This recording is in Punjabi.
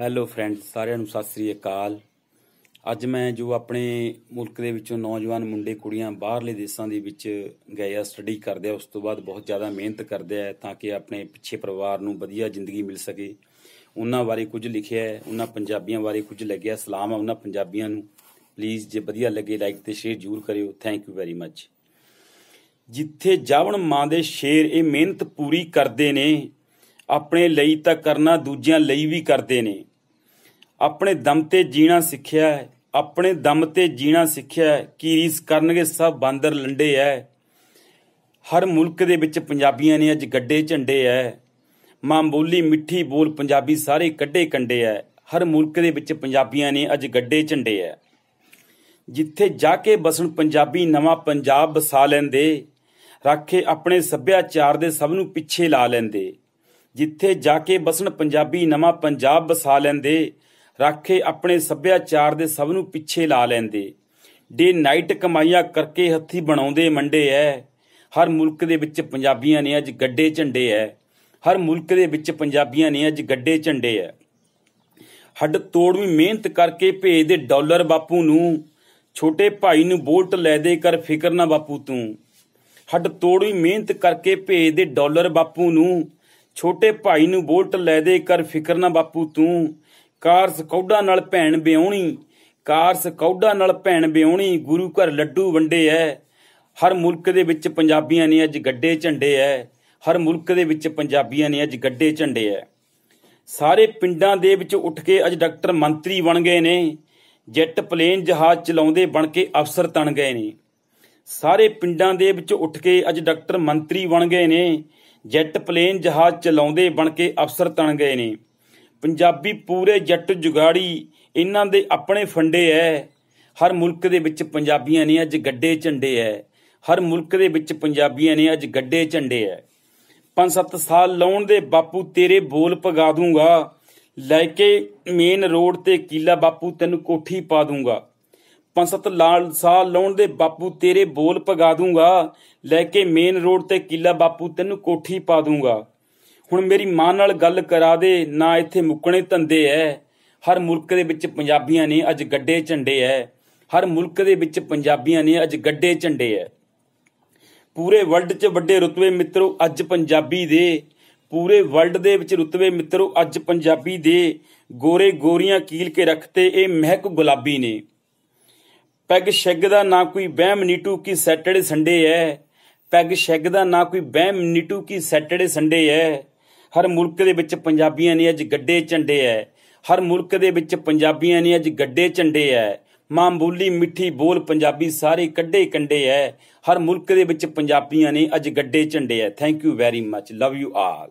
ਹੈਲੋ ਫਰੈਂਡਸ ਸਾਰਿਆਂ ਨੂੰ ਸਤਿ ਸ੍ਰੀ ਅਕਾਲ ਅੱਜ ਮੈਂ ਜੋ ਆਪਣੇ ਮੁਲਕ ਦੇ ਵਿੱਚੋਂ ਨੌਜਵਾਨ ਮੁੰਡੇ ਕੁੜੀਆਂ ਬਾਹਰਲੇ ਦੇਸ਼ਾਂ ਦੇ ਵਿੱਚ ਗਏ ਆ ਸਟੱਡੀ ਕਰਦੇ ਆ ਉਸ ਤੋਂ ਬਾਅਦ ਬਹੁਤ ਜ਼ਿਆਦਾ ਮਿਹਨਤ ਕਰਦੇ ਆ ਤਾਂ ਕਿ ਆਪਣੇ ਪਿੱਛੇ ਪਰਿਵਾਰ ਨੂੰ ਵਧੀਆ ਜ਼ਿੰਦਗੀ ਮਿਲ ਸਕੇ ਉਹਨਾਂ ਬਾਰੇ ਕੁਝ ਲਿਖਿਆ ਹੈ ਉਹਨਾਂ ਪੰਜਾਬੀਆਂ ਬਾਰੇ ਕੁਝ ਲੱਗਿਆ ਸਲਾਮ ਆ ਉਹਨਾਂ ਪੰਜਾਬੀਆਂ ਨੂੰ ਪਲੀਜ਼ ਜੇ ਵਧੀਆ ਲੱਗੇ ਲਾਈਕ ਤੇ ਸ਼ੇਅਰ ਜ਼ਰੂਰ ਕਰਿਓ ਥੈਂਕ ਯੂ ਵੈਰੀ ਮੱਚ ਜਿੱਥੇ ਜਾਵਣ ਮਾਂ ਦੇ ਸ਼ੇਰ ਇਹ ਮਿਹਨਤ ਪੂਰੀ ਕਰਦੇ ਨੇ ਆਪਣੇ ਲਈ ਤਾਂ ਕਰਨਾ ਦੂਜਿਆਂ ਲਈ ਵੀ ਕਰਦੇ ਨੇ ਆਪਣੇ ਦਮ ਤੇ ਜੀਣਾ ਸਿੱਖਿਆ ਹੈ ਆਪਣੇ ਦਮ ਤੇ ਜੀਣਾ ਸਿੱਖਿਆ ਹੈ ਕੀ ਰੀਸ ਕਰਨਗੇ ਸਭ ਬਾਂਦਰ ਲੰਡੇ ਐ ਹਰ ਮੁਲਕ ਦੇ ਵਿੱਚ ਪੰਜਾਬੀਆਂ ਨੇ ਅੱਜ ਗੱਡੇ ਝੰਡੇ ਐ ਮਾਂ ਬੋਲੀ ਮਿੱਠੀ ਬੋਲ ਪੰਜਾਬੀ ਸਾਰੇ ਕੱਢੇ ਕੰਡੇ ਐ ਹਰ ਮੁਲਕ ਦੇ ਵਿੱਚ ਪੰਜਾਬੀਆਂ ਨੇ ਅੱਜ ਗੱਡੇ ਝੰਡੇ ਐ ਜਿੱਥੇ ਜਾ ਕੇ ਬਸਣ ਪੰਜਾਬੀ ਨਵਾਂ ਪੰਜਾਬ ਬਸਾ ਲੈਂਦੇ ਰੱਖੇ ਆਪਣੇ ਸੱਭਿਆਚਾਰ ਦੇ ਸਭ ਨੂੰ ਪਿੱਛੇ ਲਾ ਲੈਂਦੇ ਜਿੱਥੇ ਜਾ ਕੇ ਬਸਣ ਪੰਜਾਬੀ ਨਵਾਂ ਪੰਜਾਬ ਬਸਾ ਲੈਂਦੇ ਰਾਖੇ ਆਪਣੇ ਸੱਭਿਆਚਾਰ ਦੇ ਸਭ ਨੂੰ ਪਿੱਛੇ ਲਾ ਲੈਂਦੇ ਡੇ ਨਾਈਟ ਕਮਾਈਆਂ ਕਰਕੇ ਹੱਥੀ ਬਣਾਉਂਦੇ ਮੰਡੇ ਐ ਹਰ ਮੁਲਕ ਦੇ ਵਿੱਚ ਪੰਜਾਬੀਆਂ ਨੇ ਅੱਜ ਗੱਡੇ ਝੰਡੇ ਐ ਹਰ ਮੁਲਕ ਦੇ ਵਿੱਚ ਪੰਜਾਬੀਆਂ ਨੇ ਅੱਜ ਗੱਡੇ ਝੰਡੇ ਐ ਹੱਡ ਤੋੜਵੀਂ ਮਿਹਨਤ ਕਰਕੇ ਭੇਜਦੇ ਡਾਲਰ ਬਾਪੂ ਨੂੰ ਛੋਟੇ ਭਾਈ ਨੂੰ ਬੋਲਟ ਲੈ ਦੇ ਕਰ ਫਿਕਰ ਨਾ ਬਾਪੂ ਤੂੰ ਹੱਡ ਤੋੜਵੀਂ ਮਿਹਨਤ ਕਰਕੇ ਭੇਜਦੇ ਡਾਲਰ ਬਾਪੂ ਨੂੰ ਛੋਟੇ ਭਾਈ ਨੂੰ ਬੋਲਟ ਲੈ ਦੇ ਕਰ ਫਿਕਰ ਨਾ ਬਾਪੂ ਤੂੰ ਕਾਰਸ ਕੌਡਾ ਨਾਲ ਭੈਣ ਬਿਉਣੀ ਕਾਰਸ ਕੌਡਾ ਨਾਲ ਭੈਣ ਬਿਉਣੀ ਗੁਰੂ ਘਰ ਲੱਡੂ ਵੰਡੇ ਐ ਹਰ ਮੁਲਕ ਦੇ ਵਿੱਚ ਪੰਜਾਬੀਆਂ ਨੇ ਅੱਜ ਗੱਡੇ ਝੰਡੇ ਐ ਹਰ ਮੁਲਕ ਦੇ ਵਿੱਚ ਪੰਜਾਬੀਆਂ ਨੇ ਅੱਜ ਗੱਡੇ ਝੰਡੇ ਐ ਸਾਰੇ ਪਿੰਡਾਂ ਦੇ ਵਿੱਚ ਉੱਠ ਕੇ ਅੱਜ ਡਾਕਟਰ ਮੰਤਰੀ ਬਣ ਗਏ ਨੇ ਜੈਟ ਪਲੇਨ ਜਹਾਜ਼ ਚਲਾਉਂਦੇ ਬਣ ਕੇ ਅਫਸਰ ਤਣ ਗਏ ਨੇ ਸਾਰੇ ਪਿੰਡਾਂ ਦੇ ਵਿੱਚ ਉੱਠ ਕੇ ਅੱਜ ਡਾਕਟਰ ਮੰਤਰੀ ਬਣ ਗਏ ਨੇ ਜੈਟ ਪਲੇਨ ਜਹਾਜ਼ ਚਲਾਉਂਦੇ ਬਣ ਕੇ ਅਫਸਰ ਤਣ ਗਏ ਨੇ ਪੰਜਾਬੀ ਪੂਰੇ ਜੱਟ ਜੁਗਾੜੀ ਇਹਨਾਂ ਦੇ ਆਪਣੇ ਫੰਡੇ ਐ ਹਰ ਮੁਲਕ ਦੇ ਵਿੱਚ ਪੰਜਾਬੀਆਂ ਨੇ ਅੱਜ ਗੱਡੇ ਝੰਡੇ ਐ ਹਰ ਮੁਲਕ ਦੇ ਵਿੱਚ ਪੰਜਾਬੀਆਂ ਨੇ ਅੱਜ ਗੱਡੇ ਝੰਡੇ ਐ 5-7 ਸਾਲ ਲਾਉਣ ਦੇ ਬਾਪੂ ਤੇਰੇ ਬੋਲ ਪਗਾ ਦੂੰਗਾ ਲੈ ਕੇ ਮੇਨ ਰੋਡ ਤੇ ਕੀਲਾ ਬਾਪੂ ਤੈਨੂੰ ਕੋਠੀ ਪਾ ਦੂੰਗਾ ਸੱਤ ਲਾਲ ਸਾਹ ਲਾਉਣ ਦੇ ਬਾਪੂ ਤੇਰੇ ਬੋਲ ਪਗਾ ਦੂੰਗਾ ਲੈ ਕੇ ਮੇਨ ਰੋਡ ਤੇ ਕਿਲਾ ਬਾਪੂ ਤੈਨੂੰ ਕੋਠੀ ਪਾ ਦੂੰਗਾ ਹੁਣ ਮੇਰੀ ਮਾਂ ਨਾਲ ਗੱਲ ਕਰਾ ਦੇ ਨਾ ਇੱਥੇ ਮੁੱਕਣੇ ਧੰਦੇ ਐ ਹਰ ਮੁਲਕ ਦੇ ਵਿੱਚ ਪੰਜਾਬੀਆਂ ਨੇ ਅੱਜ ਗੱਡੇ ਝੰਡੇ ਐ ਹਰ ਮੁਲਕ ਦੇ ਵਿੱਚ ਪੰਜਾਬੀਆਂ ਨੇ ਅੱਜ ਗੱਡੇ ਝੰਡੇ ਐ ਪੂਰੇ ਵਰਲਡ 'ਚ ਵੱਡੇ ਰਤਵੇ ਮਿੱਤਰੋ ਅੱਜ ਪੰਜਾਬੀ ਦੇ ਪੂਰੇ ਵਰਲਡ ਦੇ ਵਿੱਚ ਰਤਵੇ ਮਿੱਤਰੋ ਅੱਜ ਪੰਜਾਬੀ ਦੇ ਗੋਰੇ ਗੋਰੀਆਂ ਕੀਲ ਕੇ ਰੱਖਤੇ ਇਹ ਮਹਿਕ ਗੁਲਾਬੀ ਨੇ ਪੈਗ ਸ਼ੈਗ ਦਾ ਨਾ ਕੋਈ ਬਹਿਮ ਨੀਟੂ ਕੀ ਸੈਟਰਡੇ ਸੰਡੇ ਐ ਪੈਗ ਸ਼ੈਗ ਦਾ ਨਾ ਕੋਈ ਬਹਿਮ ਨੀਟੂ ਕੀ ਸੈਟਰਡੇ ਸੰਡੇ ਐ ਹਰ ਮੁਲਕ ਦੇ ਵਿੱਚ ਪੰਜਾਬੀਆਂ ਨੇ ਅੱਜ ਗੱਡੇ ਝੰਡੇ ਐ ਹਰ ਮੁਲਕ ਦੇ ਵਿੱਚ ਪੰਜਾਬੀਆਂ ਨੇ ਅੱਜ ਗੱਡੇ ਝੰਡੇ ਐ ਮਾਂ ਬੋਲੀ ਮਿੱਠੀ ਬੋਲ ਪੰਜਾਬੀ ਸਾਰੇ ਕੱਡੇ ਕੰਡੇ ਐ ਹਰ ਮੁਲਕ ਦੇ ਵਿੱਚ ਪੰਜਾਬੀਆਂ ਨੇ ਅੱਜ ਗੱਡੇ ਝੰਡੇ ਐ thank you very much love you all